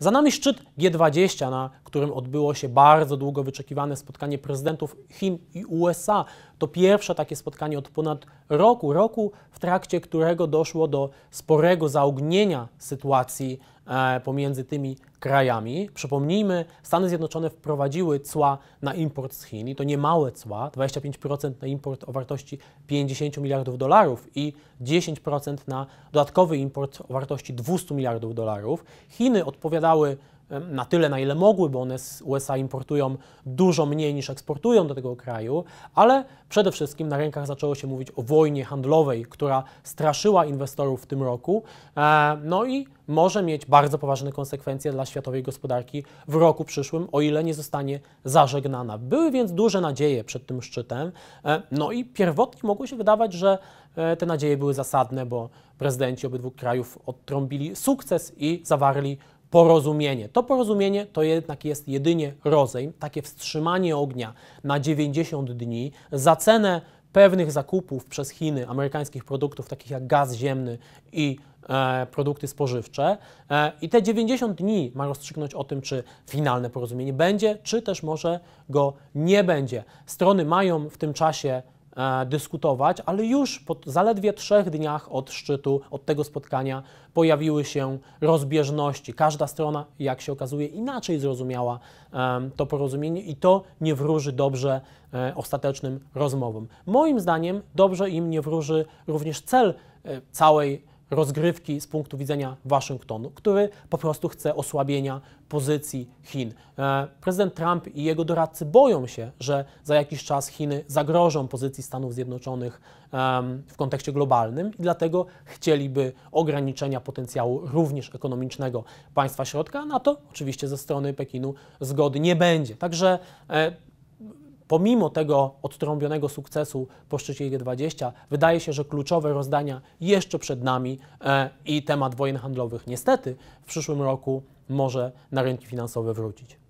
Za nami szczyt G20, na którym odbyło się bardzo długo wyczekiwane spotkanie prezydentów Chin i USA. To pierwsze takie spotkanie od ponad roku, roku, w trakcie którego doszło do sporego zaognienia sytuacji e, pomiędzy tymi krajami. Przypomnijmy, Stany Zjednoczone wprowadziły cła na import z Chin i to nie małe cła, 25% na import o wartości 50 miliardów dolarów i 10% na dodatkowy import o wartości 200 miliardów dolarów. Chiny odpowiadały na tyle, na ile mogły, bo one z USA importują dużo mniej niż eksportują do tego kraju, ale przede wszystkim na rynkach zaczęło się mówić o wojnie handlowej, która straszyła inwestorów w tym roku, e, no i może mieć bardzo poważne konsekwencje dla światowej gospodarki w roku przyszłym, o ile nie zostanie zażegnana. Były więc duże nadzieje przed tym szczytem, e, no i pierwotnie mogło się wydawać, że e, te nadzieje były zasadne, bo prezydenci obydwu krajów odtrąbili sukces i zawarli porozumienie. To porozumienie to jednak jest jedynie rozejm, takie wstrzymanie ognia na 90 dni za cenę pewnych zakupów przez Chiny amerykańskich produktów, takich jak gaz ziemny i e, produkty spożywcze. E, I te 90 dni ma rozstrzygnąć o tym, czy finalne porozumienie będzie, czy też może go nie będzie. Strony mają w tym czasie E, dyskutować, ale już po zaledwie trzech dniach od szczytu, od tego spotkania pojawiły się rozbieżności. Każda strona, jak się okazuje, inaczej zrozumiała to porozumienie i to nie wróży dobrze e, ostatecznym rozmowom. Moim zdaniem dobrze im nie wróży również cel e, całej rozgrywki z punktu widzenia Waszyngtonu, który po prostu chce osłabienia pozycji Chin. E, prezydent Trump i jego doradcy boją się, że za jakiś czas Chiny zagrożą pozycji Stanów Zjednoczonych w kontekście globalnym i dlatego chcieliby ograniczenia potencjału również ekonomicznego państwa środka, na to oczywiście ze strony Pekinu zgody nie będzie. Także e, pomimo tego odtrąbionego sukcesu po szczycie G20, wydaje się, że kluczowe rozdania jeszcze przed nami e, i temat wojen handlowych niestety w przyszłym roku może na rynki finansowe wrócić.